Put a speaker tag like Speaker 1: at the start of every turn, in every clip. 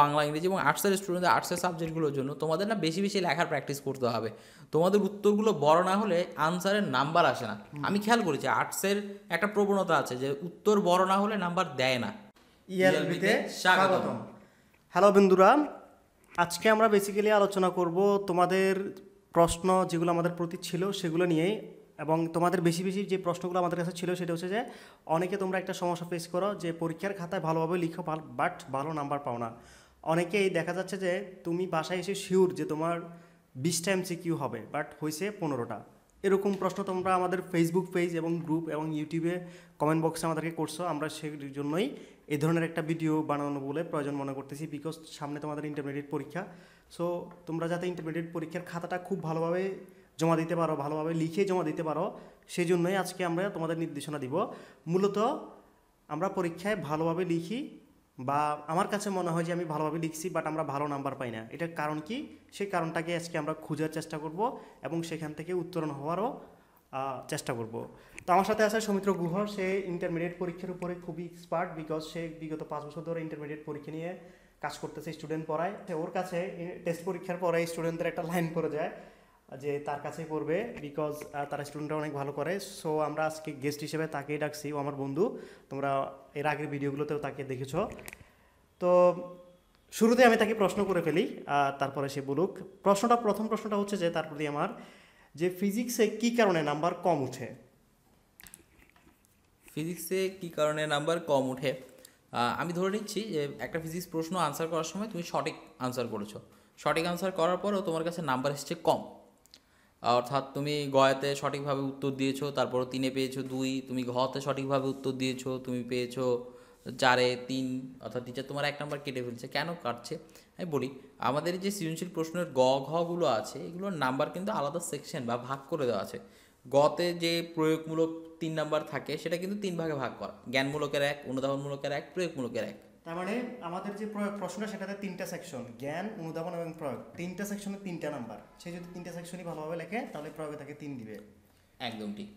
Speaker 1: বাংলা ইংরেজি এবং আর্টসের স্টুডেন্টদের আর্টসের সাবজেক্টগুলোর জন্য তোমাদের না বেশি বেশি লেখার প্র্যাকটিস করতে হবে তোমাদের উত্তরগুলো বড় না হলে আনসারের নাম্বার আসে না আমি খেয়াল করেছি আর্টসের একটা প্রবণতা আছে যে উত্তর বড় না হলে নাম্বার দেয় না ইএলবিতে e স্বাগতম
Speaker 2: হ্যালো বন্ধুরা আজকে আমরা বেসিক্যালি আলোচনা করব তোমাদের প্রশ্ন যেগুলো আমাদের প্রতি ছিল সেগুলো নিয়েই এবং তোমাদের বেশি বেশি যে প্রশ্নগুলো আমাদের কাছে ছিল সেটা হচ্ছে যে অনেকে তোমরা একটা সমস্যা ফেস করো যে পরীক্ষার খাতায় ভালোভাবে লিখো বাট ভালো নাম্বার পাও না অনেকেই দেখা যাচ্ছে যে তুমি বাসায় এসে শিওর যে তোমার বিশটা কিউ হবে বাট হয়েছে পনেরোটা এরকম প্রশ্ন তোমরা আমাদের ফেসবুক পেজ এবং গ্রুপ এবং ইউটিউবে কমেন্ট বক্সে আমাদেরকে করছো আমরা সেই জন্যই এই ধরনের একটা ভিডিও বানানো বলে প্রয়োজন মনে করতেছি বিকজ সামনে তোমাদের ইন্টারমিডিয়েট পরীক্ষা সো তোমরা যাতে ইন্টারমিডিয়েট পরীক্ষার খাতাটা খুব ভালোভাবে জমা দিতে পারো ভালোভাবে লিখে জমা দিতে পারো সেই জন্যই আজকে আমরা তোমাদের নির্দেশনা দিব মূলত আমরা পরীক্ষায় ভালোভাবে লিখি বা আমার কাছে মনে হয় যে আমি ভালোভাবে লিখছি বাট আমরা ভালো নাম্বার পাই না এটার কারণ কি সেই কারণটাকে আজকে আমরা খোঁজার চেষ্টা করব এবং সেখান থেকে উত্তরণ হওয়ারও চেষ্টা করব তো আমার সাথে আছে সৌমিত্র গুহ সে ইন্টারমিডিয়েট পরীক্ষার উপরে খুবই এক্সপার্ট বিকজ সে বিগত পাঁচ বছর ধরে ইন্টারমিডিয়েট পরীক্ষা নিয়ে কাজ করতেছে স্টুডেন্ট পড়ায় ওর কাছে টেস্ট পরীক্ষার পরে স্টুডেন্টদের একটা লাইন পড়ে যায় যে তার কাছেই পড়বে বিকজ তার স্টুডেন্টরা অনেক ভালো করে সো আমরা আজকে গেস্ট হিসেবে তাকেই ডাকছি ও আমার বন্ধু তোমরা এর আগের ভিডিওগুলোতেও তাকে দেখেছ তো শুরুতে আমি তাকে প্রশ্ন করে ফেলি তারপরে সে বলুক প্রশ্নটা প্রথম প্রশ্নটা হচ্ছে যে তার প্রতি
Speaker 1: আমার যে ফিজিক্সে কি কারণে নাম্বার কম উঠে ফিজিক্সে কি কারণে নাম্বার কম উঠে আমি ধরে নিচ্ছি যে একটা ফিজিক্স প্রশ্ন আনসার করার সময় তুমি সঠিক আনসার করেছো সঠিক আনসার করার পরেও তোমার কাছে নাম্বার এসছে কম অর্থাৎ তুমি গয়াতে সঠিকভাবে উত্তর দিয়েছো তারপর তিনে পেয়েছো দুই তুমি ঘতে সঠিকভাবে উত্তর দিয়েছো তুমি পেয়েছো চারে তিন অর্থাৎ টিচার তোমার এক নম্বর কেটে ফেলছে কেন কাটছে আমি বলি আমাদের যে সৃজনশীল প্রশ্নের গ ঘগুলো আছে এগুলোর নাম্বার কিন্তু আলাদা সেকশন বা ভাগ করে দেওয়া আছে গতে যে প্রয়োগমূলক তিন নাম্বার থাকে সেটা কিন্তু তিন ভাগে ভাগ করা জ্ঞানমূলকের এক অনুধাবনমূলকের এক প্রয়োগমূলকের এক
Speaker 2: তার মানে আমাদের যে প্রশ্নটা সেটাতে তিনটা সেকশন জ্ঞান অনুধাবন এবং প্রয়োগ তিনটা সেকশনে তিনটা নাম্বার সে যদি তিনটা সেকশনই ভালোভাবে লেখে তাহলে প্রয়োগে তাকে তিন দিবে
Speaker 1: একদম ঠিক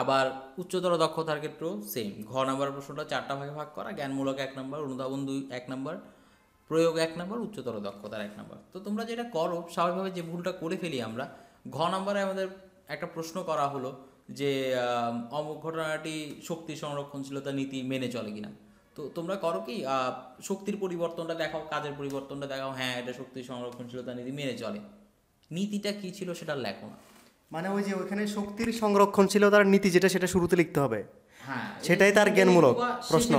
Speaker 1: আবার উচ্চতর দক্ষতার ক্ষেত্রেও সেম ঘ নাম্বার প্রশ্নটা চারটা ভাগে ভাগ করা জ্ঞানমূলক এক নাম্বার অনুধাবন দুই এক নাম্বার প্রয়োগ এক নাম্বার উচ্চতর দক্ষতার এক নাম্বার তো তোমরা যেটা করো স্বাভাবিকভাবে যে ভুলটা করে ফেলি আমরা ঘ নাম্বারে আমাদের একটা প্রশ্ন করা হলো যে অমুক ঘটনাটি শক্তি সংরক্ষণশীলতা নীতি মেনে চলে কিনা তো তোমরা করো কি শক্তির পরিবর্তনটা দেখাও কাজের পরিবর্তনটা দেখাও হ্যাঁ এটা শক্তি সংরক্ষণশীলতা নীতি মেনে চলে নীতিটা কি ছিল সেটা লেখো না মানে ওই যে ওখানে শক্তির
Speaker 2: সংরক্ষণশীলতার নীতি যেটা সেটা শুরুতে লিখতে হবে
Speaker 1: হ্যাঁ সেটাই তার জ্ঞানমূলক প্রশ্ন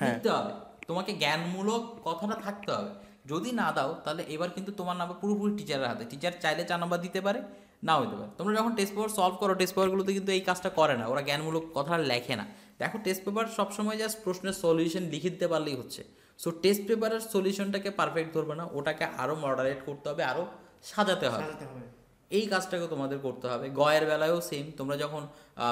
Speaker 1: হ্যাঁ। লিখতে হবে তোমাকে জ্ঞানমূলক কথাটা থাকতে হবে যদি না দাও তাহলে এবার কিন্তু তোমার নামে পুরোপুরি টিচারের হাতে টিচার চাইলে চার নাম্বার দিতে পারে নাও হতে পারে তোমরা যখন টেস্ট পেপার সলভ করো টেস্ট পেপারগুলোতে কিন্তু এই কাজটা করে না ওরা জ্ঞানমূলক কথা লেখে না দেখো টেস্ট পেপার সবসময় জাস্ট প্রশ্নের সলিউশন লিখে দিতে পারলেই হচ্ছে সো টেস্ট পেপারের সলিউশনটাকে পারফেক্ট ধরবে না ওটাকে আরও মডারেট করতে হবে আরও সাজাতে হবে এই কাজটাকে তোমাদের করতে হবে গয়ের বেলায়ও সেম তোমরা যখন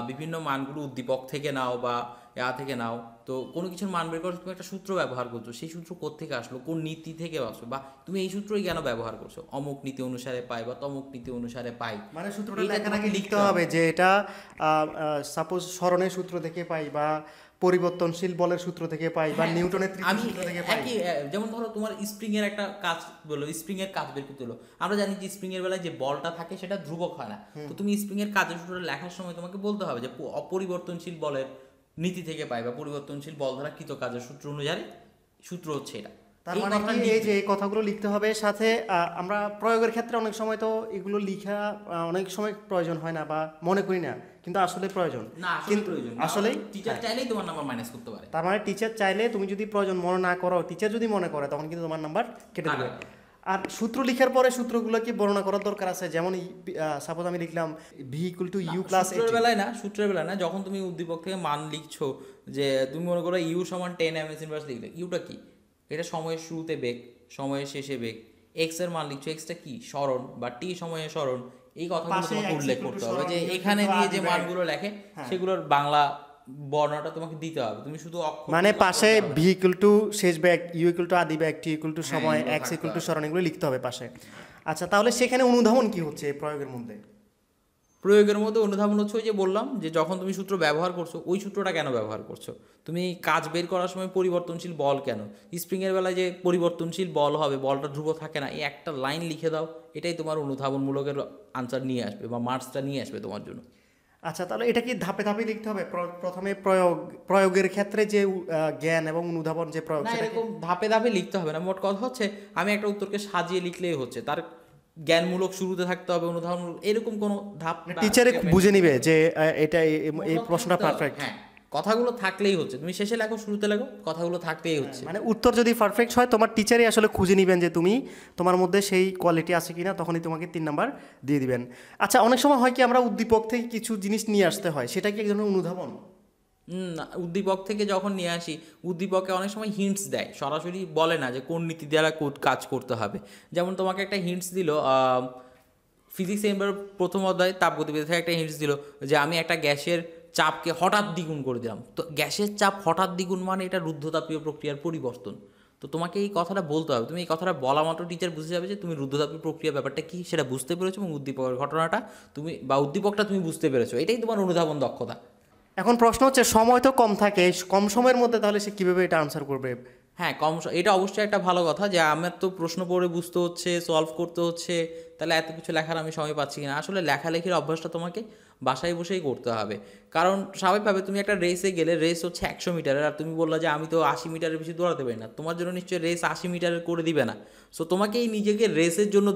Speaker 1: বিভিন্ন মানগুলো উদ্দীপক থেকে নাও বা ইয়া থেকে নাও তো কোনো কিছুর মান বের করো তুমি একটা সূত্র ব্যবহার করছো সেই সূত্র কোথেকে আসলো কোন নীতি থেকে আসলো বা তুমি এই সূত্রই কেন ব্যবহার করছো অমুক নীতি অনুসারে পাই বা তমুক নীতি অনুসারে পাই মানে সূত্রটা লিখতে হবে যে
Speaker 2: এটা সাপোজ স্মরণের সূত্র থেকে পাই বা পরিবর্তনশীল বলের সূত্র থেকে পাই বা হ্যাঁ, নিউটনের আমি একই
Speaker 1: যেমন ধরো তোমার স্প্রিং এর একটা কাজ বললো স্প্রিং এর কাজ বের করতে হলো আমরা জানি যে স্প্রিং এর বেলায় যে বলটা থাকে সেটা ধ্রুবক হয় না তো তুমি স্প্রিং এর কাজের সূত্র লেখার সময় তোমাকে বলতে হবে যে অপরিবর্তনশীল বলের নীতি থেকে পাই বা পরিবর্তনশীল বল দ্বারা কৃত কাজের সূত্র অনুযায়ী সূত্র হচ্ছে এটা তার মানে কি এই যে
Speaker 2: এই কথাগুলো লিখতে হবে সাথে আমরা প্রয়োগের ক্ষেত্রে অনেক সময় তো এগুলো লিখা অনেক সময় প্রয়োজন হয় না বা মনে করি না কিন্তু আসলে প্রয়োজন কিন্তু আসলে
Speaker 1: টিচার হ্যাঁ। চাইলেই তোমার নাম্বার মাইনাস করতে পারে
Speaker 2: তার মানে টিচার চাইলে তুমি যদি প্রয়োজন মনে না করো টিচার যদি মনে করে তখন কিন্তু তোমার নাম্বার কেটে দেবে আর সূত্র লিখার পরে কি বর্ণনা করার দরকার আছে যেমন সাপোজ আমি লিখলাম V equal to U plus সূত্রের বেলায় না
Speaker 1: সূত্রের বেলায় না যখন তুমি উদ্দীপক থেকে মান লিখছো যে তুমি মনে করো ইউ সমান টেন এম এস ইনভার্স লিখলে ইউটা কি এটা সময়ের শুরুতে বেগ সময়ের শেষে বেগ এক্স এর মান লিখছো এক্সটা কি স্মরণ বা টি সময়ে স্মরণ এই কথাগুলো তোমাকে উল্লেখ করতে হবে যে এখানে দিয়ে যে মানগুলো লেখে হ্যাঁ। সেগুলোর বাংলা বর্ণনাটা তোমাকে দিতে হবে তুমি শুধু
Speaker 2: মানে পাশে ভি ইকুয়াল টু শেষ ব্যাগ ইউ ইকুয়াল টু আদি ব্যাগ টি ইকুয়াল টু সময় এক্স ইকুয়াল টু স্মরণ এগুলো লিখতে হবে পাশে আচ্ছা তাহলে সেখানে অনুধাবন
Speaker 1: কি হচ্ছে এই প্রয়োগের মধ্যে প্রয়োগের মধ্যে অনুধাবন হচ্ছে ওই যে বললাম যে যখন তুমি সূত্র ব্যবহার করছো ওই সূত্রটা কেন ব্যবহার করছো তুমি কাজ বের করার সময় পরিবর্তনশীল বল কেন স্প্রিংয়ের বেলায় যে পরিবর্তনশীল বল হবে বলটা ধ্রুব থাকে না এই একটা লাইন লিখে দাও এটাই তোমার অনুধাবনমূলকের আনসার নিয়ে আসবে বা মার্কসটা নিয়ে আসবে তোমার জন্য আচ্ছা তাহলে এটা কি ধাপে ধাপে লিখতে হবে প্রথমে
Speaker 2: প্রয়োগ প্রয়োগের ক্ষেত্রে যে জ্ঞান এবং অনুধাবন যে প্রয়োগ এরকম
Speaker 1: ধাপে ধাপে লিখতে হবে না মোট কথা হচ্ছে আমি একটা উত্তরকে সাজিয়ে লিখলেই হচ্ছে তার জ্ঞানমূলক শুরুতে থাকতে হবে অনুধাবন এরকম কোনো ধাপ টিচারে মানে বুঝে
Speaker 2: নিবে মানে যে এটা এই প্রশ্নটা পারফেক্ট হ্যাঁ
Speaker 1: কথাগুলো থাকলেই হচ্ছে তুমি শেষে লেখো শুরুতে লেখো কথাগুলো থাকতেই হচ্ছে হ্যাঁ, মানে উত্তর
Speaker 2: যদি পারফেক্ট হয় তোমার টিচারই আসলে খুঁজে নেবেন যে তুমি তোমার মধ্যে সেই কোয়ালিটি আছে কি না তখনই তোমাকে তিন নাম্বার দিয়ে দিবেন আচ্ছা অনেক সময় হয় কি আমরা উদ্দীপক থেকে কিছু জিনিস নিয়ে আসতে হয় সেটা কি এক ধরনের অনুধাবন
Speaker 1: উদ্দীপক থেকে যখন নিয়ে আসি উদ্দীপকে অনেক সময় হিন্টস দেয় সরাসরি বলে না যে কোন নীতি দ্বারা কাজ করতে হবে যেমন তোমাকে একটা হিন্টস দিল ফিজিক্স এমবার প্রথম অধ্যায় তাপগতিবিদ্যা থেকে একটা হিন্টস দিল যে আমি একটা গ্যাসের চাপকে হঠাৎ দ্বিগুণ করে দিলাম তো গ্যাসের চাপ হঠাৎ দ্বিগুণ মানে এটা রুদ্ধতাপীয় প্রক্রিয়ার পরিবর্তন তো তোমাকে এই কথাটা বলতে হবে তুমি এই কথাটা বলা মাত্র টিচার বুঝে যাবে যে তুমি রুদ্ধতাপীয় প্রক্রিয়া ব্যাপারটা কী সেটা বুঝতে পেরেছো এবং উদ্দীপকের ঘটনাটা তুমি বা উদ্দীপকটা তুমি বুঝতে পেরেছো এটাই তোমার অনুধাবন দক্ষতা এখন প্রশ্ন হচ্ছে
Speaker 2: সময় তো কম থাকে কম সময়ের মধ্যে তাহলে সে কীভাবে এটা আনসার করবে
Speaker 1: হ্যাঁ কম এটা অবশ্যই একটা ভালো কথা যে আমার তো প্রশ্ন পড়ে বুঝতে হচ্ছে সলভ করতে হচ্ছে তাহলে এত কিছু লেখার আমি সময় পাচ্ছি কিনা আসলে লেখালেখির অভ্যাসটা তোমাকে বাসায় বসেই করতে হবে কারণ স্বাভাবিকভাবে তুমি একটা রেসে গেলে রেস হচ্ছে একশো মিটারের আর তুমি বললা যে আমি তো আশি মিটারের বেশি দৌড়াতে পারি না তোমার জন্য নিশ্চয়ই রেস আশি মিটারের করে দিবে না সো তোমাকেই নিজেকে রেসের জন্য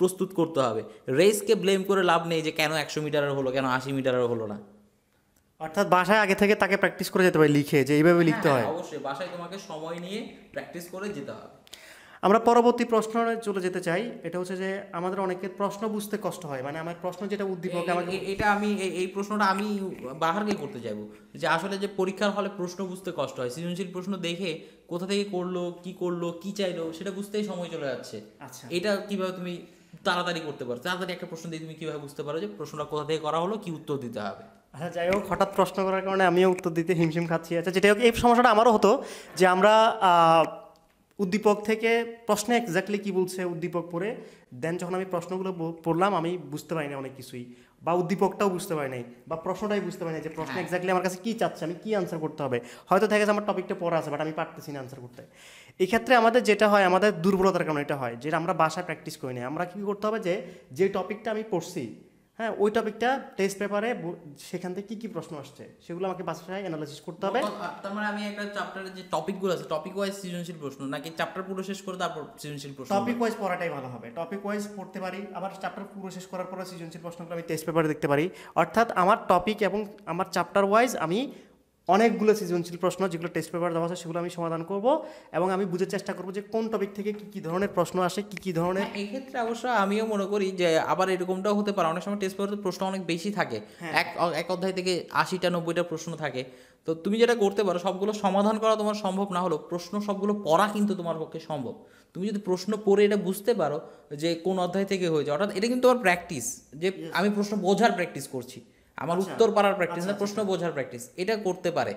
Speaker 1: প্রস্তুত করতে হবে রেসকে ব্লেম করে লাভ নেই যে কেন একশো মিটারের হলো কেন আশি মিটারের হলো না অর্থাৎ
Speaker 2: বাসায় আগে থেকে তাকে প্র্যাকটিস করে যেতে পারি লিখে যে এইভাবে হ্যাঁ, লিখতে হ্যাঁ, হয়
Speaker 1: অবশ্যই বাসায় তোমাকে সময় নিয়ে প্র্যাকটিস করে যেতে হবে
Speaker 2: আমরা পরবর্তী প্রশ্ন চলে যেতে চাই এটা হচ্ছে যে আমাদের অনেকের প্রশ্ন বুঝতে কষ্ট হয় মানে আমার প্রশ্ন যেটা উদ্দীপক এটা
Speaker 1: আমি এই প্রশ্নটা আমি বাহারকে করতে যাব যে আসলে যে পরীক্ষার হলে প্রশ্ন বুঝতে কষ্ট হয় সৃজনশীল প্রশ্ন দেখে কোথা থেকে করলো কি করলো কি চাইলো সেটা বুঝতেই সময় চলে যাচ্ছে আচ্ছা এটা কিভাবে তুমি তাড়াতাড়ি করতে পারো তাড়াতাড়ি একটা প্রশ্ন দিয়ে তুমি কিভাবে বুঝতে পারো যে প্রশ্নটা কোথা থেকে করা হলো কি উত্তর দিতে হবে
Speaker 2: আচ্ছা, যাই হোক হঠাৎ প্রশ্ন করার কারণে আমিও উত্তর দিতে হিমশিম খাচ্ছি আচ্ছা যেটা হোক এই সমস্যাটা আমারও হতো যে আমরা উদ্দীপক থেকে প্রশ্নে এক্স্যাক্টলি কী বলছে উদ্দীপক পড়ে দেন যখন আমি প্রশ্নগুলো পড়লাম আমি বুঝতে পারিনি অনেক কিছুই বা উদ্দীপকটাও বুঝতে পারি নাই বা প্রশ্নটাই বুঝতে পারি নাই যে প্রশ্ন এক্স্যাক্টলি আমার কাছে কী চাচ্ছে আমি কী আনসার করতে হবে হয়তো থাকে আমার টপিকটা পড়া আছে বাট আমি পারতেছি না আনসার করতে এক্ষেত্রে আমাদের যেটা হয় আমাদের দুর্বলতার কারণে এটা হয় যেটা আমরা বাসায় প্র্যাকটিস করি না আমরা কী করতে হবে যে যে টপিকটা আমি পড়ছি হ্যাঁ ওই টপিকটা টেস্ট পেপারে সেখান থেকে কি কি প্রশ্ন আসছে সেগুলো আমাকে বাসায়
Speaker 1: অ্যানালাইসিস করতে হবে তার মানে আমি একটা চ্যাপ্টারে যে টপিকগুলো আছে টপিক ওয়াইজ সৃজনশীল প্রশ্ন নাকি চ্যাপ্টার পুরো শেষ করে তারপর সৃজনশীল প্রশ্ন টপিক ওয়াইজ পড়াটাই
Speaker 2: ভালো হবে টপিক ওয়াইজ পড়তে পারি আবার চ্যাপ্টার পুরো শেষ করার পর সৃজনশীল প্রশ্নগুলো আমি টেস্ট পেপারে দেখতে পারি অর্থাৎ আমার টপিক এবং আমার চ্যাপ্টার ওয়াইজ আমি অনেকগুলো সৃজনশীল প্রশ্ন যেগুলো টেস্ট পেপার দেওয়া আছে সেগুলো আমি সমাধান করব এবং আমি বুঝার চেষ্টা করব যে কোন টপিক থেকে কি কি ধরনের প্রশ্ন আসে কি কি ধরনের হ্যাঁ,
Speaker 1: এই ক্ষেত্রে অবশ্য আমিও মনে করি যে আবার এরকমটাও হতে পারে অনেক সময় টেস্ট পেপারে প্রশ্ন অনেক বেশি থাকে হ্যাঁ। এক এক অধ্যায় থেকে আশিটা নব্বইটা প্রশ্ন থাকে তো তুমি যেটা করতে পারো সবগুলো সমাধান করা তোমার সম্ভব না হলেও প্রশ্ন সবগুলো পড়া কিন্তু তোমার পক্ষে সম্ভব তুমি যদি প্রশ্ন পড়ে এটা বুঝতে পারো যে কোন অধ্যায় থেকে হয়েছে অর্থাৎ এটা কিন্তু তোমার প্র্যাকটিস যে আমি প্রশ্ন বোঝার প্র্যাকটিস করছি আমার আচ্ছা, উত্তর পারার প্র্যাকটিস আচ্ছা, না আচ্ছা। প্রশ্ন বোঝার প্র্যাকটিস এটা করতে পারে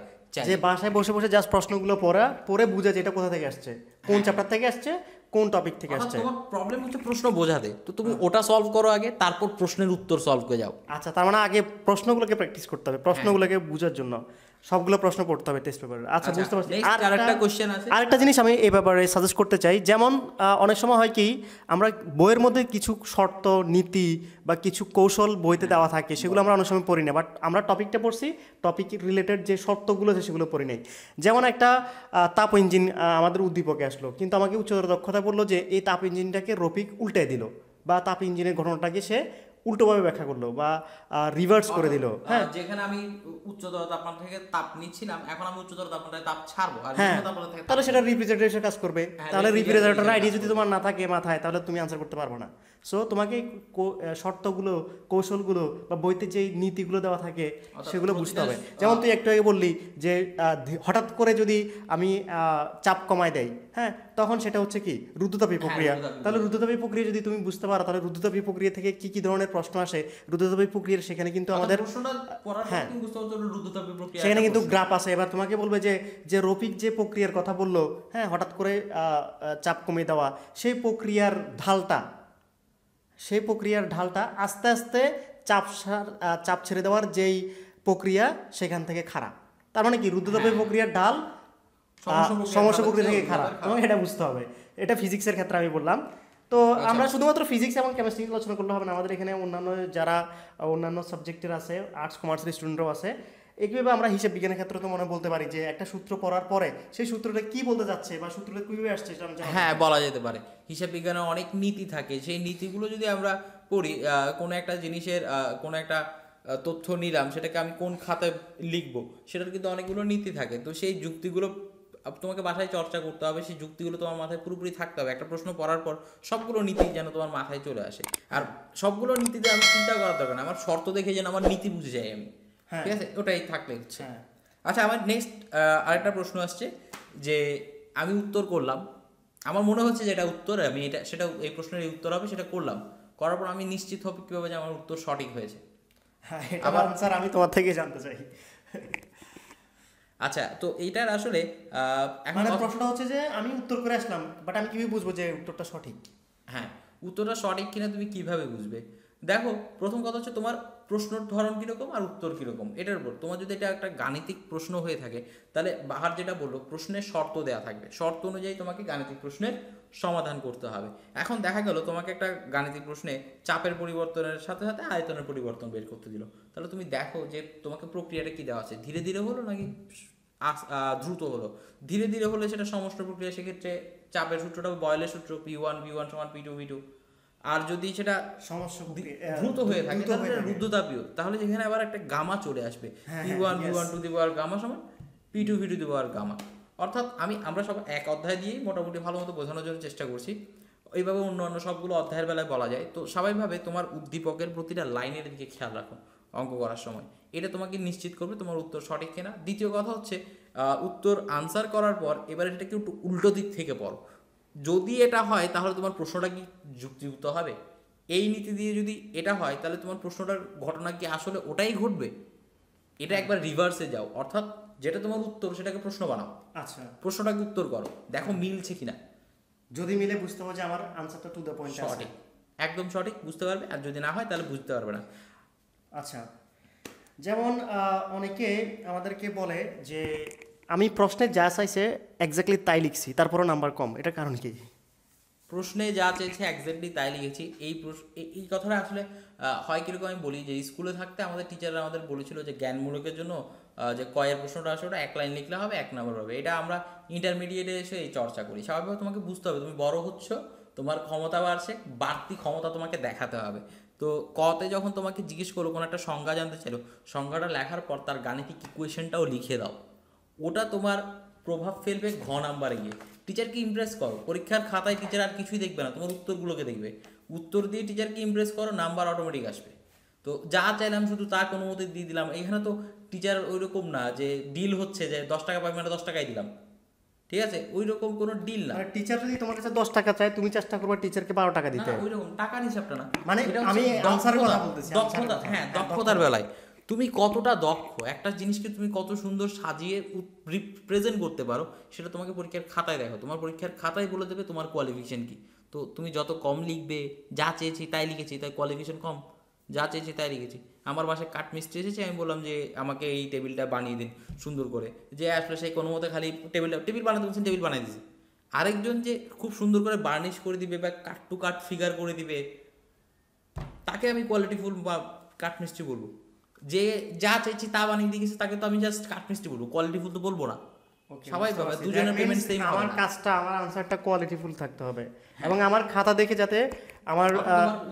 Speaker 1: যে বাসায় বসে বসে জাস্ট প্রশ্নগুলো পড়া পড়ে বুঝা যে এটা কোথা থেকে আসছে কোন চ্যাপ্টার থেকে
Speaker 2: আসছে কোন টপিক থেকে আসছে তোমার প্রবলেম হচ্ছে প্রশ্ন বোঝাতে তো তুমি হ্যাঁ। ওটা সলভ করো আগে তারপর প্রশ্নের উত্তর সলভ করে যাও আচ্ছা তার মানে আগে প্রশ্নগুলোকে প্র্যাকটিস করতে হবে হ্যাঁ। প্রশ্নগুলোকে বোঝার জন্য সবগুলো প্রশ্ন পড়তে হবে টেস্ট আচ্ছা, পেপারে আচ্ছা বুঝতে পারছি আর
Speaker 1: আরেকটা কোশ্চেন আছে
Speaker 2: জিনিস আমি এই ব্যাপারে সাজেস্ট করতে চাই যেমন অনেক সময় হয় কি আমরা বইয়ের মধ্যে কিছু শর্ত নীতি বা কিছু কৌশল বইতে দেওয়া থাকে সেগুলো আমরা অনেক সময় পড়ি না বাট আমরা টপিকটা পড়ছি টপিক রিলেটেড যে শর্তগুলো আছে সেগুলো পড়ি নাই যেমন একটা তাপ ইঞ্জিন আমাদের উদ্দীপকে আসলো কিন্তু আমাকে উচ্চতর দক্ষতা বললো যে এই তাপ ইঞ্জিনটাকে রপিক উল্টে দিল বা তাপ ইঞ্জিনের ঘটনাটাকে সে উল্টোভাবে ব্যাখ্যা করলো বা রিভার্স করে দিল হ্যাঁ
Speaker 1: যেখানে আমি উচ্চতর তাপমাত্রা থেকে তাপ নিচ্ছিলাম এখন আমি উচ্চতর তাপমাত্রায় তাপ ছাড়বো আর হ্যাঁ তাহলে
Speaker 2: সেটা রিফ্রিজারেটর কাজ করবে হ্যাঁ, তাহলে রিফ্রিজারেটর আইডি যদি তোমার না থাকে মাথায় তাহলে তুমি আনসার করতে পারবো না সো তোমাকে শর্তগুলো কৌশলগুলো বা বইতে যেই নীতিগুলো দেওয়া থাকে সেগুলো বুঝতে হবে যেমন তুই একটু আগে বললি যে হঠাৎ করে যদি আমি চাপ কমায় দেয় হ্যাঁ তখন সেটা হচ্ছে কি রুদ্রতাপী হ্যাঁ, প্রক্রিয়া তাহলে রুদ্রতাপী প্রক্রিয়া যদি তুমি বুঝতে পারো তাহলে রুদ্রতাপী প্রক্রিয়া থেকে কি কি ধরনের প্রশ্ন আসে রুদ্রতাপী প্রক্রিয়ার সেখানে কিন্তু আমাদের
Speaker 1: হ্যাঁ সেখানে কিন্তু গ্রাফ
Speaker 2: আছে এবার তোমাকে বলবে যে যে রফিক যে প্রক্রিয়ার কথা বললো হ্যাঁ হঠাৎ করে চাপ কমিয়ে দেওয়া সেই প্রক্রিয়ার ঢালটা সেই প্রক্রিয়ার ঢালটা আস্তে আস্তে চাপ চাপ ছেড়ে দেওয়ার যেই প্রক্রিয়া সেখান থেকে খারাপ তার মানে কি রুদ্রতাপের হ্যাঁ। প্রক্রিয়ার ঢাল সমস্যা প্রক্রিয়া থেকে খারাপ তোমাকে এটা বুঝতে হবে এটা ফিজিক্সের ক্ষেত্রে আমি বললাম তো আচ্ছা। আমরা শুধুমাত্র ফিজিক্স এবং কেমিস্ট্রি আলোচনা করলে হবে না আমাদের এখানে অন্যান্য যারা অন্যান্য সাবজেক্টের আছে আর্টস কমার্সের স্টুডেন্টরাও আছে একইভাবে আমরা হিসাব বিজ্ঞানের ক্ষেত্রে তো মনে বলতে পারি যে একটা সূত্র পড়ার পরে সেই সূত্রটা কি বলতে যাচ্ছে বা সূত্রটা কিভাবে আসছে হ্যাঁ বলা
Speaker 1: যেতে পারে হিসাব বিজ্ঞানের অনেক নীতি থাকে সেই নীতিগুলো যদি আমরা পড়ি কোনো একটা জিনিসের কোনো একটা তথ্য নিলাম সেটাকে আমি কোন খাতায় লিখব সেটার কিন্তু অনেকগুলো নীতি থাকে তো সেই যুক্তিগুলো তোমাকে বাসায় চর্চা করতে হবে সেই যুক্তিগুলো তোমার মাথায় পুরোপুরি থাকতে হবে একটা প্রশ্ন পড়ার পর সবগুলো নীতি যেন তোমার মাথায় চলে আসে আর সবগুলো নীতিতে আমি চিন্তা করার দরকার আমার শর্ত দেখে যেন আমার নীতি বুঝে যাই আমি হ্যাঁ। ঠিক আছে ওটাই থাকলে হচ্ছে হ্যাঁ। আচ্ছা আমার নেক্সট আরেকটা প্রশ্ন আসছে যে আমি উত্তর করলাম আমার মনে হচ্ছে যে এটা উত্তর আমি এটা সেটা এই প্রশ্নের উত্তর হবে সেটা করলাম করার পর আমি নিশ্চিত হবে কীভাবে যে আমার উত্তর সঠিক হয়েছে হ্যাঁ আমার
Speaker 2: স্যার আমি তোমার থেকে জানতে চাই
Speaker 1: আচ্ছা তো এইটার আসলে এখন মানে প্রশ্ন হচ্ছে
Speaker 2: যে আমি উত্তর করে আসলাম বাট আমি
Speaker 1: কীভাবে বুঝবো যে উত্তরটা সঠিক হ্যাঁ উত্তরটা সঠিক কিনা তুমি কিভাবে বুঝবে দেখো প্রথম কথা হচ্ছে তোমার প্রশ্নর ধরন কীরকম আর উত্তর কীরকম এটার উপর তোমার যদি এটা একটা গাণিতিক প্রশ্ন হয়ে থাকে তাহলে বাহার যেটা বললো প্রশ্নের শর্ত দেওয়া থাকবে শর্ত অনুযায়ী তোমাকে গাণিতিক প্রশ্নের সমাধান করতে হবে এখন দেখা গেল তোমাকে একটা গাণিতিক প্রশ্নে চাপের পরিবর্তনের সাথে সাথে আয়তনের পরিবর্তন বের করতে দিল তাহলে তুমি দেখো যে তোমাকে প্রক্রিয়াটা কী দেওয়া আছে ধীরে ধীরে হলো নাকি দ্রুত হলো ধীরে ধীরে হলে সেটা সমস্ত প্রক্রিয়া সেক্ষেত্রে চাপের সূত্রটা বয়লের সূত্র পি ওয়ান বি ওয়ান সমান পি টু ভি টু আর যদি সেটা সমস্যা দ্রুত হয়ে থাকে তাহলে রুদ্ধতাপীয় তাহলে যেখানে আবার একটা গামা চলে আসবে P one P one to the power gamma সমান P two V two the power gamma অর্থাৎ আমি আমরা সব এক অধ্যায় দিয়েই মোটামুটি ভালো মতো বোঝানোর জন্য চেষ্টা করছি এইভাবে অন্য অন্য সবগুলো অধ্যায়ের বেলায় বলা যায় তো স্বাভাবিকভাবে তোমার উদ্দীপকের প্রতিটা লাইনের দিকে খেয়াল রাখো অঙ্ক করার সময় এটা তোমাকে নিশ্চিত করবে তোমার উত্তর সঠিক কিনা দ্বিতীয় কথা হচ্ছে উত্তর আনসার করার পর এবার এটাকে একটু উল্টো দিক থেকে পড়ো যদি এটা হয় তাহলে তোমার প্রশ্নটা কি যুক্তিযুক্ত হবে এই নীতি দিয়ে যদি এটা হয় তাহলে তোমার প্রশ্নটার ঘটনা কি আসলে ওটাই ঘটবে এটা হ্যাঁ। একবার রিভার্সে যাও অর্থাৎ যেটা তোমার উত্তর সেটাকে প্রশ্ন বানাও আচ্ছা প্রশ্নটাকে উত্তর করো দেখো মিলছে কিনা যদি মিলে বুঝতে হবে যে আমার আনসারটা টু দ্য পয়েন্ট সঠিক একদম সঠিক বুঝতে পারবে আর যদি না হয় তাহলে বুঝতে পারবে না আচ্ছা
Speaker 2: যেমন অনেকে আমাদেরকে বলে যে আমি প্রশ্নে যা চাইছে এক্স্যাক্টলি তাই লিখছি তারপরও নাম্বার কম এটা কারণ কি
Speaker 1: প্রশ্নে যা চেয়েছে এক্স্যাক্টলি তাই লিখেছি এই এই কথাটা আসলে হয় কীরকম আমি বলি যে স্কুলে থাকতে আমাদের টিচাররা আমাদের বলেছিল যে জ্ঞানমূলকের জন্য যে কয়ের প্রশ্নটা আসে ওটা এক লাইন লিখলে হবে এক নম্বর হবে এটা আমরা ইন্টারমিডিয়েটে এসে এই চর্চা করি স্বাভাবিকভাবে তোমাকে বুঝতে হবে তুমি বড় হচ্ছ তোমার ক্ষমতা বাড়ছে বাড়তি ক্ষমতা তোমাকে দেখাতে হবে তো কতে যখন তোমাকে জিজ্ঞেস করো কোনো একটা সংজ্ঞা জানতে চাইলো সংজ্ঞাটা লেখার পর তার গাণিতিক ইকুয়েশনটাও লিখে দাও ওটা তোমার প্রভাব ফেলবে ঘ নাম্বারে গিয়ে টিচারকে ইমপ্রেস করো পরীক্ষার খাতায় টিচার আর কিছুই দেখবে না তোমার উত্তরগুলোকে দেখবে উত্তর দিয়ে টিচারকে ইমপ্রেস করো নাম্বার অটোমেটিক আসবে তো যা চাইলাম শুধু তা কোনো মতে দিয়ে দিলাম এখানে তো টিচার ওই রকম না যে ডিল হচ্ছে যে দশ টাকা পাবে মানে দশ টাকাই দিলাম ঠিক আছে ওই রকম কোনো ডিল না টিচার মানে যদি তোমার কাছে
Speaker 2: দশ টাকা চায় তুমি চেষ্টা করবে টিচারকে বারো টাকা দিতে
Speaker 1: ওই রকম টাকার হিসাবটা না মানে আমি দক্ষতা হ্যাঁ দক্ষতার বেলায় তুমি কতটা দক্ষ একটা জিনিসকে তুমি কত সুন্দর সাজিয়ে রিপ্রেজেন্ট করতে পারো সেটা তোমাকে পরীক্ষার খাতায় দেখো তোমার পরীক্ষার খাতায় বলে দেবে তোমার কোয়ালিফিকেশান কি তো তুমি যত কম লিখবে যা চেয়েছি তাই লিখেছি তাই কোয়ালিফিকেশান কম যা চেয়েছি তাই লিখেছি আমার বাসায় কাঠমিস্ত্রি এসেছে আমি বললাম যে আমাকে এই টেবিলটা বানিয়ে দিন সুন্দর করে যে আসলে সেই কোনো মতে খালি টেবিলটা টেবিল বানাতে বলছেন টেবিল বানিয়ে দিয়েছি আরেকজন যে খুব সুন্দর করে বার্নিশ করে দিবে বা কাট টু কাট ফিগার করে দিবে তাকে আমি কোয়ালিটিফুল বা কাঠমিস্ত্রি বলবো যে যা চাইছি তা বানিয়ে দিয়ে গেছে তাকে তো আমি জাস্ট কাটমিষ্টি বলবো ফুল তো বলবো না সবাই দুজনের পেমেন্ট সেম আমার
Speaker 2: কাজটা আমার আনসারটা থাকতে
Speaker 1: হবে হ্যাঁ। এবং আমার খাতা দেখে যাতে আমার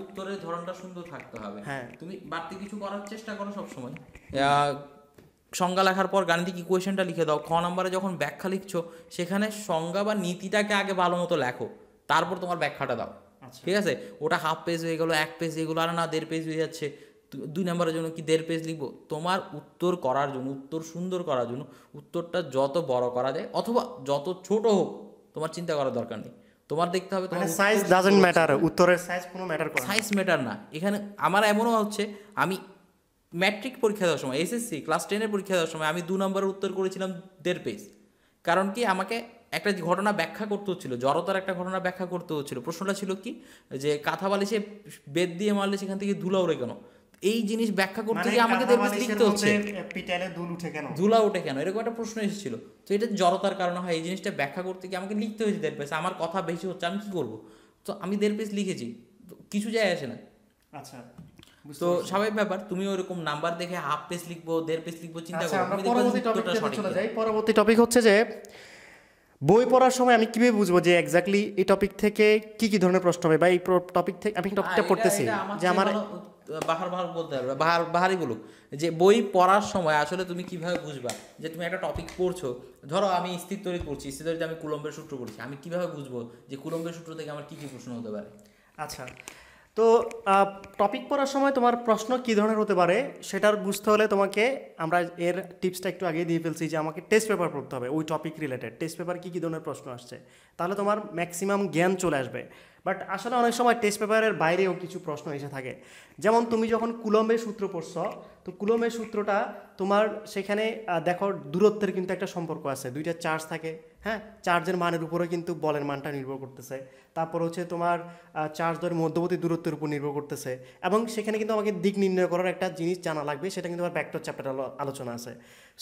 Speaker 1: উত্তরের ধরনটা সুন্দর থাকতে হবে হ্যাঁ তুমি বাড়তি কিছু করার চেষ্টা করো সব সময় সংজ্ঞা লেখার পর গাণিতিক ইকুয়েশনটা লিখে দাও খ নম্বরে যখন ব্যাখ্যা লিখছো সেখানে সংজ্ঞা বা নীতিটাকে আগে ভালো মতো লেখো তারপর তোমার ব্যাখ্যাটা দাও আচ্ছা। ঠিক আছে ওটা হাফ পেজ হয়ে গেলো এক পেজ এগুলো আর না দেড় পেজ হয়ে যাচ্ছে দুই নম্বরের জন্য কি দেড় পেজ লিখবো তোমার উত্তর করার জন্য উত্তর সুন্দর করার জন্য উত্তরটা যত বড় করা যায় অথবা যত ছোট হোক তোমার চিন্তা করার দরকার নেই তোমার দেখতে হবে তোমার সাইজ ডাজন্ট ম্যাটার উত্তরের সাইজ কোনো ম্যাটার করে সাইজ ম্যাটার না এখানে আমার এমনও হচ্ছে আমি ম্যাট্রিক পরীক্ষা দেওয়ার সময় এসএসসি ক্লাস টেনের পরীক্ষা দেওয়ার সময় আমি দু নম্বরের উত্তর করেছিলাম দেড় পেজ কারণ কি আমাকে একটা ঘটনা ব্যাখ্যা করতে হচ্ছিল জড়তার একটা ঘটনা ব্যাখ্যা করতে হচ্ছিল প্রশ্নটা ছিল কি যে কাঁথা বালিশে বেদ দিয়ে মারলে সেখান থেকে ধুলা ওড়ে কেন এই জিনিস ব্যাখ্যা করতে মানে গিয়ে আমাকে দেখবে লিখতে হচ্ছে পিটালে দুল উঠে কেন ধুলা উঠে কেন এরকম একটা প্রশ্ন এসেছিল তো এটা জড়তার কারণে হয় এই জিনিসটা ব্যাখ্যা করতে গিয়ে আমাকে লিখতে হয়েছে দেড় পেজ আমার কথা বেশি হচ্ছে আমি কি করব তো আমি দেড় পেজ লিখেছি কিছু যায় আসে না আচ্ছা তো স্বাভাবিক ব্যাপার তুমি ওরকম নাম্বার দেখে হাফ পেজ লিখবো দেড় পেজ লিখবো চিন্তা আচ্ছা, করো
Speaker 2: পরবর্তী টপিক হচ্ছে যে বই পড়ার সময় আমি কিভাবে বুঝবো যে এক্স্যাক্টলি এই টপিক থেকে কি কি ধরনের প্রশ্ন হবে বা এই টপিক থেকে আমি টপিকটা পড়তেছি যে আমার
Speaker 1: বাহার বাহার বলতে পারবে বাহার বাহারি বলুক যে বই পড়ার সময় আসলে তুমি কিভাবে বুঝবা যে তুমি একটা টপিক পড়ছো ধরো আমি স্থির তৈরি করছি স্থির তৈরিতে আমি কুলম্বের সূত্র পড়ছি আমি কিভাবে বুঝবো যে কুলম্বের সূত্র থেকে আমার কী কী প্রশ্ন হতে পারে আচ্ছা তো টপিক পড়ার সময়
Speaker 2: তোমার প্রশ্ন কি ধরনের হতে পারে সেটার বুঝতে হলে তোমাকে আমরা এর টিপসটা একটু আগে দিয়ে ফেলছি যে আমাকে টেস্ট পেপার পড়তে হবে ওই টপিক রিলেটেড টেস্ট পেপার কী কী ধরনের প্রশ্ন আসছে তাহলে তোমার ম্যাক্সিমাম জ্ঞান চলে আসবে বাট আসলে অনেক সময় টেস্ট পেপারের বাইরেও কিছু প্রশ্ন এসে থাকে যেমন তুমি যখন কুলমের সূত্র পড়ছ তো কুলম্বের সূত্রটা তোমার সেখানে দেখো দূরত্বের কিন্তু একটা সম্পর্ক আছে দুইটা চার্জ থাকে হ্যাঁ চার্জের মানের উপরে কিন্তু বলের মানটা নির্ভর করতেছে তারপর হচ্ছে তোমার চার্জ ধরে মধ্যবর্তী দূরত্বের উপর নির্ভর করতেছে এবং সেখানে কিন্তু আমাকে দিক নির্ণয় করার একটা জিনিস জানা লাগবে সেটা কিন্তু আমার ব্যাক্টর চ্যাপ্টারে আলোচনা আছে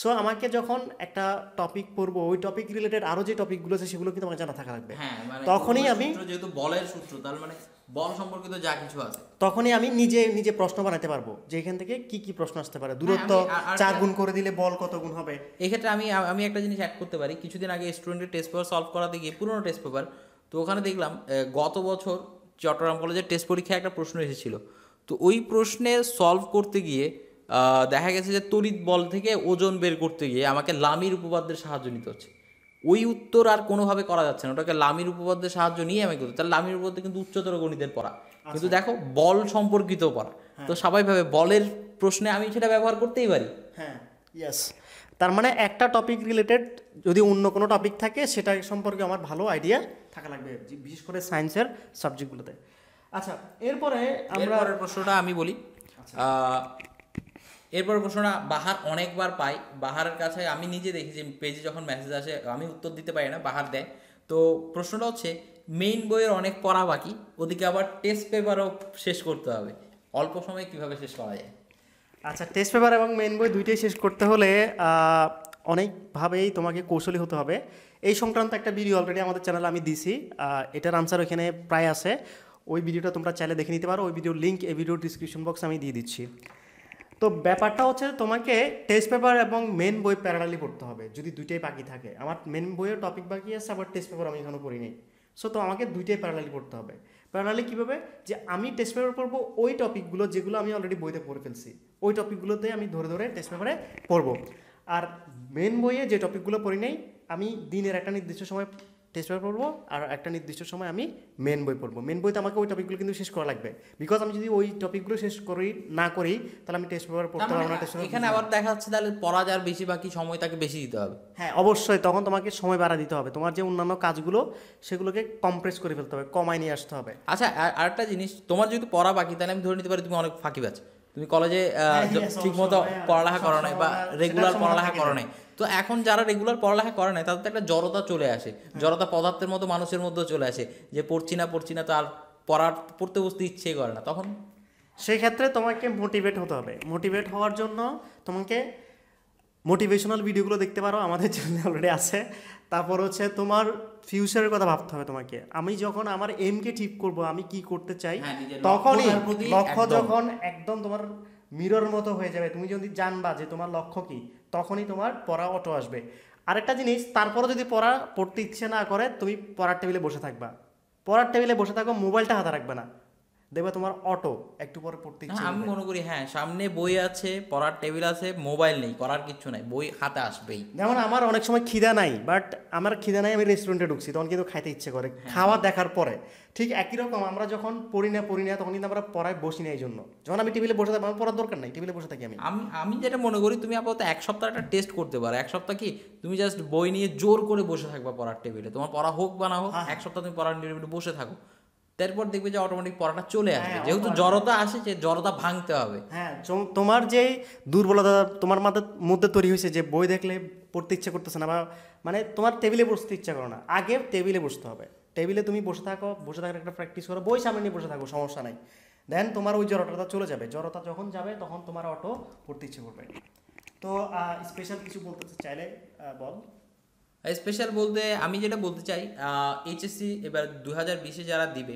Speaker 2: সো আমাকে যখন একটা টপিক পড়বো ওই টপিক রিলেটেড আরও যে টপিকগুলো আছে সেগুলো কিন্তু আমার জানা থাকা লাগবে
Speaker 1: হ্যাঁ, মানে তখনই আমি যেহেতু বলের সূত্র তার মানে বল সম্পর্কিত যা কিছু আছে
Speaker 2: তখনই আমি নিজে নিজে প্রশ্ন বানাতে পারবো যে এখান থেকে কি কি প্রশ্ন আসতে পারে হ্যাঁ, দূরত্ব চার গুণ করে দিলে বল কত গুণ হবে
Speaker 1: এক্ষেত্রে আমি আমি একটা জিনিস অ্যাড করতে পারি কিছুদিন আগে স্টুডেন্টের টেস্ট পেপার সলভ করাতে গিয়ে পুরোনো টেস্ট পেপার তো ওখানে দেখলাম গত বছর চট্টগ্রাম কলেজের টেস্ট পরীক্ষায় একটা প্রশ্ন এসেছিল তো ওই প্রশ্নে সলভ করতে গিয়ে দেখা গেছে যে তড়িৎ বল থেকে ওজন বের করতে গিয়ে আমাকে লামির উপপাদ্যের সাহায্য নিতে হচ্ছে ওই উত্তর আর কোনোভাবে করা যাচ্ছে না ওটাকে লামির উপপাদ্যের সাহায্য নিয়ে আমি করতে তাহলে লামির উপপাদ্য কিন্তু উচ্চতর গণিতের পড়া কিন্তু আচ্ছা। দেখো বল সম্পর্কিত পড়া হ্যাঁ। তো স্বাভাবিকভাবে বলের প্রশ্নে আমি সেটা ব্যবহার করতেই পারি হ্যাঁ ইয়াস তার মানে একটা
Speaker 2: টপিক রিলেটেড যদি অন্য কোনো টপিক থাকে সেটা সম্পর্কে আমার ভালো আইডিয়া
Speaker 1: থাকা লাগবে বিশেষ
Speaker 2: করে সায়েন্সের সাবজেক্টগুলোতে
Speaker 1: আচ্ছা এরপরে আমরা প্রশ্নটা আমি বলি আচ্ছা। এরপর ঘোষণা বাহার অনেকবার পাই বাহারের কাছে আমি নিজে দেখি যে পেজে যখন মেসেজ আসে আমি উত্তর দিতে পারি না বাহার দেয় তো প্রশ্নটা হচ্ছে মেইন বইয়ের অনেক পড়া বাকি ওদিকে আবার টেস্ট পেপারও শেষ করতে হবে অল্প সময়ে কিভাবে শেষ করা যায় আচ্ছা
Speaker 2: টেস্ট পেপার এবং মেইন বই দুইটাই শেষ করতে হলে অনেকভাবেই তোমাকে কৌশলী হতে হবে এই সংক্রান্ত একটা ভিডিও অলরেডি আমাদের চ্যানেলে আমি দিছি এটার আনসার ওইখানে প্রায় আছে ওই ভিডিওটা তোমরা চাইলে দেখে নিতে পারো ওই ভিডিওর লিঙ্ক এই ভিডিওর ডিসক্রিপশন বক্স আমি দিয়ে দিচ্ছি তো ব্যাপারটা হচ্ছে তোমাকে টেস্ট পেপার এবং মেন বই প্যারালালি পড়তে হবে যদি দুইটাই বাকি থাকে আমার মেন বইয়ের টপিক বাকি আছে আবার টেস্ট পেপার আমি এখনও পড়িনি সো তো আমাকে দুইটাই প্যারালালি পড়তে হবে প্যারালালি কীভাবে যে আমি টেস্ট পেপার পড়বো ওই টপিকগুলো যেগুলো আমি অলরেডি বইতে পড়ে ফেলছি ওই টপিকগুলোতে আমি ধরে ধরে টেস্ট পেপারে পড়বো আর মেন বইয়ে যে টপিকগুলো পড়ি নেই আমি দিনের একটা নির্দিষ্ট সময় টেস্ট পেপার পড়বো আর একটা নির্দিষ্ট সময় আমি মেন বই পড়বো মেন বইতে আমাকে ওই টপিকগুলো কিন্তু শেষ করা লাগবে বিকজ আমি যদি ওই টপিকগুলো শেষ করি না করি তাহলে আমি টেস্ট পেপার পড়তে পারবো না মানে এখানে আবার
Speaker 1: দেখা যাচ্ছে তাহলে পড়া যার বেশি বাকি সময় তাকে বেশি দিতে হবে হ্যাঁ
Speaker 2: অবশ্যই তখন তোমাকে সময় বাড়া দিতে হবে তোমার যে অন্যান্য কাজগুলো সেগুলোকে কম্প্রেস করে ফেলতে
Speaker 1: হবে কমায় নিয়ে আসতে হবে আচ্ছা আর একটা জিনিস তোমার যদি পড়া বাকি তাহলে আমি ধরে নিতে পারি তুমি অনেক ফাঁকি পাচ্ছ তুমি কলেজে হ্যাঁ, হ্যাঁ, ঠিকমতো পড়ালেখা করো নাই বা রেগুলার পড়ালেখা করো নাই তো এখন যারা রেগুলার পড়ালেখা করে না তাদের একটা জড়তা চলে আসে হ্যাঁ। জড়তা পদার্থের মতো মানুষের মধ্যেও চলে আসে যে পড়ছি না পড়ছি না তো আর পড়ার পড়তে বসতে ইচ্ছে করে না তখন সেই ক্ষেত্রে তোমাকে
Speaker 2: মোটিভেট হতে হবে মোটিভেট হওয়ার জন্য তোমাকে মোটিভেশনাল ভিডিওগুলো দেখতে পারো আমাদের চ্যানেলে অলরেডি আছে তারপর হচ্ছে তোমার ফিউচারের কথা ভাবতে হবে তোমাকে আমি যখন আমার এমকে ঠিক করব আমি কি করতে চাই হ্যাঁ, তখনই লক্ষ্য যখন একদম তোমার মিরর মতো হয়ে যাবে তুমি যদি জানবা যে তোমার লক্ষ্য কি তখনই তোমার পড়া অটো আসবে আরেকটা জিনিস তারপরও যদি পড়া পড়তে ইচ্ছে না করে তুমি পড়ার টেবিলে বসে থাকবা পড়ার টেবিলে বসে থাকো মোবাইলটা হাতে রাখবে না দেখবে তোমার অটো একটু পরে পড়তে ইচ্ছে আমি
Speaker 1: মনে করি হ্যাঁ সামনে বই আছে পড়ার টেবিল আছে মোবাইল নেই করার কিছু নাই বই হাতে আসবেই যেমন
Speaker 2: আমার অনেক সময় খিদা নাই বাট আমার খিদা নাই আমি রেস্টুরেন্টে ঢুকছি তখন কিন্তু খাইতে ইচ্ছে করে হ্যাঁ। খাওয়া দেখার পরে ঠিক একই রকম আমরা যখন পড়ি না পড়ি না তখন কিন্তু আমরা পড়ায় বসি না এই জন্য যখন আমি টেবিলে বসে থাকি
Speaker 1: আমার পড়ার দরকার নাই টেবিলে বসে থাকি আমি আমি আমি যেটা মনে করি তুমি আপাতত এক সপ্তাহ একটা টেস্ট করতে পারো এক সপ্তাহ কি তুমি জাস্ট বই নিয়ে জোর করে বসে থাকবা পড়ার টেবিলে তোমার পড়া হোক বা না হোক হ্যাঁ। এক সপ্তাহ তুমি পড়ার টেবিলে বসে থাকো তারপর দেখবে যে অটোমেটিক পড়াটা চলে হ্যাঁ, আসবে যেহেতু জড়তা আসে যে জড়তা ভাঙতে হবে হ্যাঁ
Speaker 2: তোমার যে দুর্বলতা তোমার মধ্যে তৈরি হয়েছে যে বই দেখলে পড়তে ইচ্ছা করতেছে না বা মানে তোমার টেবিলে বসতে ইচ্ছা করো না আগে টেবিলে বসতে হবে টেবিলে তুমি বসে থাকো বসে থাকার একটা প্র্যাকটিস করো বই সামনে নিয়ে বসে থাকো সমস্যা নাই দেন তোমার ওই জড়তাটা চলে যাবে জড়তা যখন যাবে তখন তোমার অটো পড়তে ইচ্ছে করবে তো স্পেশাল কিছু বলতে চাইলে
Speaker 1: বল স্পেশাল বলতে আমি যেটা বলতে চাই এইচএসসি এবার দু হাজার বিশে যারা দিবে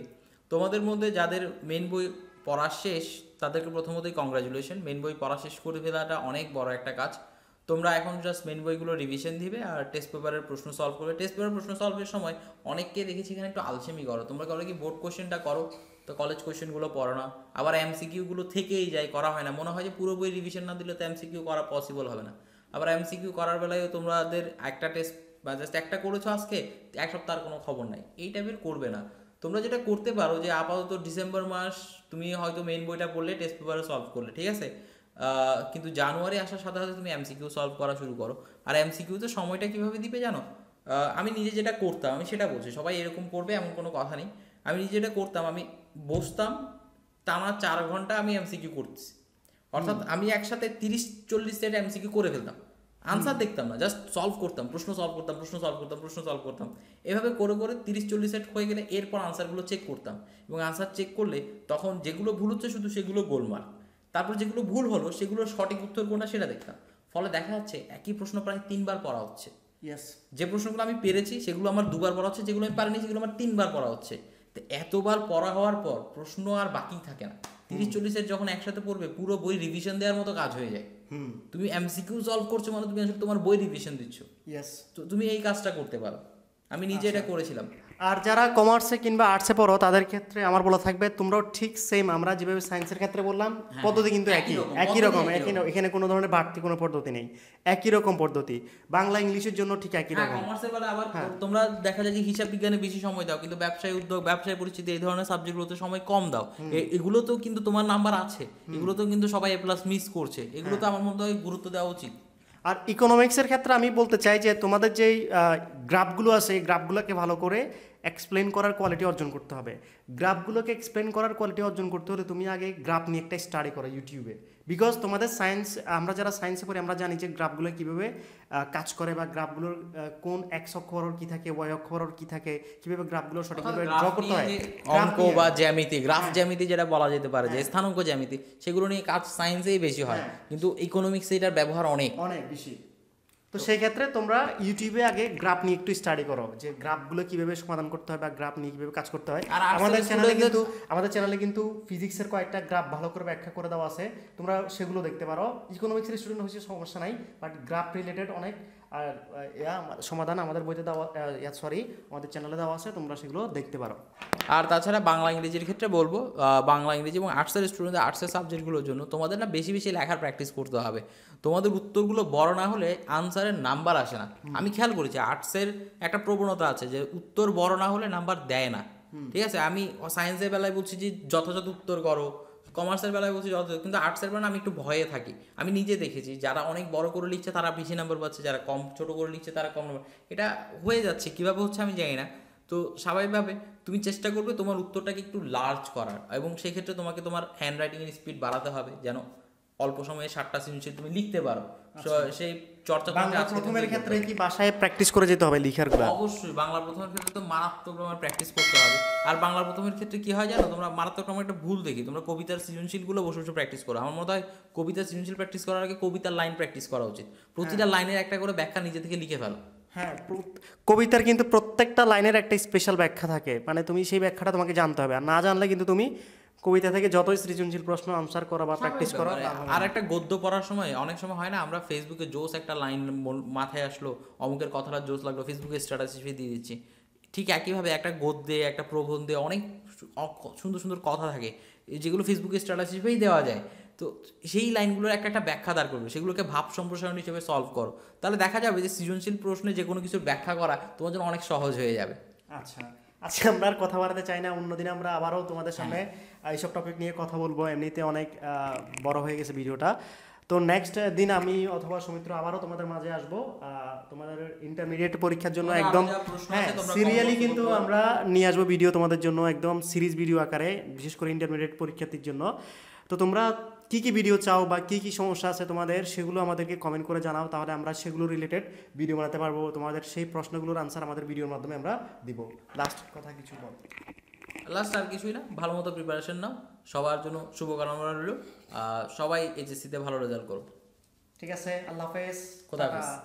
Speaker 1: তোমাদের মধ্যে যাদের মেন বই পড়া শেষ তাদেরকে প্রথমতই কংগ্রাচুলেশন মেন বই পড়া শেষ করে ফেলাটা অনেক বড় একটা কাজ তোমরা এখন জাস্ট মেন বইগুলো রিভিশন দিবে আর টেস্ট পেপারের প্রশ্ন সলভ করবে টেস্ট পেপারের প্রশ্ন সলভের সময় অনেককে দেখেছি এখানে একটু আলসেমি করো তোমরা করো কি বোর্ড কোশ্চেনটা করো তো কলেজ কোশ্চেনগুলো পড়ো না আবার এমসিকিউগুলো থেকেই যায় করা হয় না মনে হয় যে পুরো বই রিভিশন না দিলে তো এমসিকিউ করা পসিবল হবে না আবার এমসিকিউ করার বেলায়ও তোমাদের একটা টেস্ট বা জাস্ট একটা করেছো আজকে এক সপ্তাহের কোনো খবর নাই এই টাইপের করবে না তোমরা যেটা করতে পারো যে আপাতত ডিসেম্বর মাস তুমি হয়তো মেন বইটা পড়লে টেস্ট পেপারে সলভ করলে ঠিক আছে কিন্তু জানুয়ারি আসার সাথে সাথে তুমি এমসিকিউ সলভ করা শুরু করো আর এমসিকিউতে সময়টা কীভাবে দিবে জানো আমি নিজে যেটা করতাম আমি সেটা বলছি সবাই এরকম করবে এমন কোনো কথা নেই আমি নিজে যেটা করতাম আমি বসতাম টানা চার ঘন্টা আমি এমসিকিউ করছি অর্থাৎ আমি একসাথে তিরিশ চল্লিশ সেট এমসিকিউ করে ফেলতাম আনসার দেখতাম না জাস্ট সলভ করতাম প্রশ্ন সলভ করতাম প্রশ্ন সলভ করতাম প্রশ্ন সলভ করতাম এভাবে করে করে তিরিশ চল্লিশ সেট হয়ে গেলে এরপর আনসারগুলো চেক করতাম এবং আনসার চেক করলে তখন যেগুলো ভুল হচ্ছে শুধু সেগুলো গোলমার্ক তারপর যেগুলো ভুল হলো সেগুলো সঠিক উত্তর কোনটা সেটা দেখতাম ফলে দেখা যাচ্ছে একই প্রশ্ন প্রায় তিনবার পড়া হচ্ছে যে প্রশ্নগুলো আমি পেরেছি সেগুলো আমার দুবার পড়া হচ্ছে যেগুলো আমি পারিনি সেগুলো আমার তিনবার পড়া হচ্ছে তো এতবার পড়া হওয়ার পর প্রশ্ন আর বাকি থাকে না তিরিশ চল্লিশের যখন একসাথে পড়বে পুরো বই রিভিশন দেওয়ার মতো কাজ হয়ে যায় তুমি এমসিকিউ সলভ করছো মানে তুমি আসলে তোমার বই রিভিশন দিচ্ছ ইয়েস তো তুমি এই কাজটা করতে পারো আমি নিজে এটা আচ্ছা। করেছিলাম আর যারা কমার্সে কিংবা
Speaker 2: আর্টসে পড়ো তাদের ক্ষেত্রে আমার বলা থাকবে তোমরাও ঠিক সেম আমরা যেভাবে সায়েন্সের ক্ষেত্রে বললাম হ্যাঁ, পদ্ধতি কিন্তু একই একই রকম একই এখানে কোনো ধরনের বাড়তি কোনো পদ্ধতি নেই একই রকম পদ্ধতি বাংলা
Speaker 1: ইংলিশের জন্য ঠিক একই হ্যাঁ, রকম কমার্সের আবার হ্যাঁ। তোমরা দেখা যায় যে হিসাব বিজ্ঞানে বেশি সময় দাও কিন্তু ব্যবসায় উদ্যোগ ব্যবসায় পরিচিতি এই ধরনের সাবজেক্টগুলোতে সময় কম দাও এগুলো তো কিন্তু তোমার নাম্বার আছে এগুলো তো কিন্তু সবাই এ প্লাস মিস করছে এগুলো তো আমার মনে হয় গুরুত্ব দেওয়া উচিত আর ইকোনমিক্সের ক্ষেত্রে আমি বলতে
Speaker 2: চাই যে তোমাদের যেই গ্রাফগুলো আছে এই গ্রাফগুলোকে ভালো করে এক্সপ্লেন করার কোয়ালিটি অর্জন করতে হবে গ্রাফগুলোকে এক্সপ্লেন করার কোয়ালিটি অর্জন করতে হলে তুমি আগে গ্রাফ নিয়ে একটা স্টাডি করো ইউটিউবে বিকজ তোমাদের সায়েন্স আমরা যারা সায়েন্সে পড়ি আমরা জানি যে গ্রাফগুলো কীভাবে কাজ করে বা গ্রাফগুলোর কোন এক্স অক্ষর কী থাকে ওয়াই অক্ষর কী থাকে কীভাবে গ্রাফগুলো সঠিকভাবে ড্র করতে হয় অঙ্ক বা
Speaker 1: জ্যামিতি গ্রাফ হ্যাঁ। জ্যামিতি যেটা বলা যেতে পারে যে হ্যাঁ। স্থানাঙ্ক জ্যামিতি সেগুলো নিয়ে কাজ সায়েন্সেই বেশি হয় হ্যাঁ। কিন্তু ইকোনমিক্সে এটার ব্যবহার অনেক অনেক বেশি তো সেই ক্ষেত্রে
Speaker 2: তোমরা ইউটিউবে আগে গ্রাফ নিয়ে একটু স্টাডি করো যে গ্রাফগুলো কিভাবে সমাধান করতে হয় বা গ্রাফ নিয়ে কিভাবে কাজ করতে হয় আমাদের চ্যানেলে কিন্তু আমাদের চ্যানেলে কিন্তু ফিজিক্সের কয়েকটা গ্রাফ ভালো করে ব্যাখ্যা করে দেওয়া আছে তোমরা সেগুলো দেখতে পারো ইকোনমিক্সের স্টুডেন্ট হয়েছে সমস্যা নাই বাট গ্রাফ রিলেটেড অনেক আর
Speaker 1: ইয়া সমাধান আমাদের বইতে দেওয়া সরি আমাদের চ্যানেলে দেওয়া আছে তোমরা সেগুলো দেখতে পারো আর তাছাড়া বাংলা ইংরেজির ক্ষেত্রে বলবো বাংলা ইংরেজি এবং আর্টসের স্টুডেন্টদের আর্টসের সাবজেক্টগুলোর জন্য তোমাদের না বেশি বেশি লেখার প্র্যাকটিস করতে হবে তোমাদের উত্তরগুলো বড় না হলে আনসারের নাম্বার আসে না আমি খেয়াল করেছি আর্টসের একটা প্রবণতা আছে যে উত্তর বড় না হলে নাম্বার দেয় না ঠিক আছে আমি সায়েন্সের বেলায় বলছি যে যথাযথ উত্তর করো কমার্সের বেলায় বলছি যত কিন্তু আর্টসের বেলা আমি একটু ভয়ে থাকি আমি নিজে দেখেছি যারা অনেক বড় করে লিখছে তারা বেশি নাম্বার পাচ্ছে যারা কম ছোট করে লিখছে তারা কম নাম্বার এটা হয়ে যাচ্ছে কীভাবে হচ্ছে আমি জানি না তো স্বাভাবিকভাবে তুমি চেষ্টা করবে তোমার উত্তরটাকে একটু লার্জ করার এবং সেক্ষেত্রে তোমাকে তোমার হ্যান্ড রাইটিংয়ের স্পিড বাড়াতে হবে যেন অল্প সময়ে সাতটা সৃজনশীল তুমি লিখতে পারো আচ্ছা। সেই চর্চা বাংলা প্রথমের ক্ষেত্রে
Speaker 2: কি বাসায় প্র্যাকটিস করে যেতে হবে লিখার গুলো
Speaker 1: অবশ্যই বাংলা প্রথমের ক্ষেত্রে তো মারাত্মক রকমের প্র্যাকটিস করতে হবে আর বাংলা প্রথমের ক্ষেত্রে কি হয় জানো তোমরা মারাত্মক রকমের একটা ভুল দেখি তোমরা কবিতার সৃজনশীল গুলো বসে বসে প্র্যাকটিস করো আমার মনে হয় কবিতার সৃজনশীল প্র্যাকটিস করার আগে কবিতার লাইন প্র্যাকটিস করা উচিত হ্যাঁ। প্রতিটা লাইনের একটা করে ব্যাখ্যা নিজে থেকে লিখে ফেলো হ্যাঁ
Speaker 2: কবিতার কিন্তু প্রত্যেকটা লাইনের একটা স্পেশাল ব্যাখ্যা থাকে মানে তুমি সেই ব্যাখ্যাটা তোমাকে জানতে হবে আর না জানলে কিন্তু তুমি কবিতা থেকে যতই সৃজনশীল প্রশ্ন আনসার করা বা প্র্যাকটিস করা মানে। আর
Speaker 1: একটা গদ্য পড়ার সময় অনেক সময় হয় না আমরা ফেসবুকে জোস একটা লাইন মাথায় আসলো অমুকের কথাটা জোস লাগলো ফেসবুকে স্ট্যাটাস হিসেবে দিয়ে দিচ্ছি ঠিক একইভাবে একটা গদ্যে একটা প্রবন্ধে অনেক সুন্দর সুন্দর কথা থাকে যেগুলো ফেসবুকে স্ট্যাটাস হিসেবেই দেওয়া যায় তো সেই লাইনগুলোর একটা একটা ব্যাখ্যা দাঁড় করবে সেগুলোকে ভাব সম্প্রসারণ হিসেবে সলভ করো তাহলে দেখা যাবে যে সৃজনশীল প্রশ্নে যে কোনো কিছুর ব্যাখ্যা করা তোমার জন্য অনেক সহজ হয়ে যাবে আচ্ছা আজকে আমরা আর কথা বাড়াতে
Speaker 2: চাই না অন্যদিন আমরা আবারও তোমাদের সামনে এইসব টপিক নিয়ে কথা বলবো এমনিতে অনেক বড় হয়ে গেছে ভিডিওটা তো নেক্সট দিন আমি অথবা সুমিত্র আবারও তোমাদের মাঝে আসব তোমাদের ইন্টারমিডিয়েট পরীক্ষার জন্য একদম হ্যাঁ সিরিয়ালি কিন্তু আমরা নিয়ে আসবো ভিডিও তোমাদের জন্য একদম সিরিজ ভিডিও আকারে বিশেষ করে ইন্টারমিডিয়েট পরীক্ষার্থীর জন্য তো তোমরা কি কি ভিডিও চাও বা কি কি সমস্যা আছে তোমাদের সেগুলো আমাদেরকে কমেন্ট করে জানাও তাহলে আমরা সেগুলো রিলেটেড ভিডিও বানাতে পারবো তোমাদের সেই প্রশ্নগুলোর আনসার আমাদের ভিডিওর মাধ্যমে আমরা দিব লাস্ট কথা কিছু বল
Speaker 1: লাস্ট আর কিছুই না ভালো মতো প্রিপারেশন নাও সবার জন্য শুভকামনা রইল সবাই এইচএসসিতে ভালো রেজাল্ট করো ঠিক আছে আল্লাহ হাফেজ খোদা হাফেজ